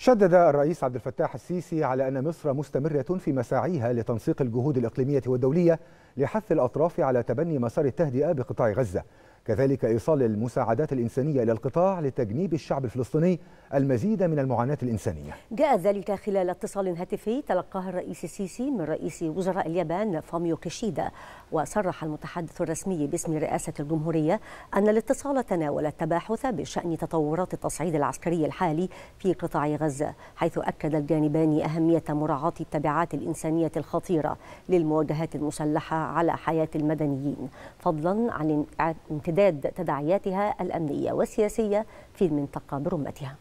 شدد الرئيس عبد الفتاح السيسي على أن مصر مستمرة في مساعيها لتنسيق الجهود الإقليمية والدولية لحث الأطراف على تبني مسار التهدئة بقطاع غزة كذلك إيصال المساعدات الإنسانية إلى القطاع لتجنيب الشعب الفلسطيني المزيد من المعاناة الإنسانية جاء ذلك خلال اتصال هاتفي تلقاه الرئيس السيسي من رئيس وزراء اليابان فاميو كيشيدا وصرح المتحدث الرسمي باسم رئاسة الجمهورية أن الاتصال تناول التباحث بشأن تطورات التصعيد العسكري الحالي في قطاع غزة حيث أكد الجانبان أهمية مراعاة التبعات الإنسانية الخطيرة للمواجهات المسلحة على حياة المدنيين فضلا عن امتداد تداعياتها الأمنية والسياسية في المنطقة برمتها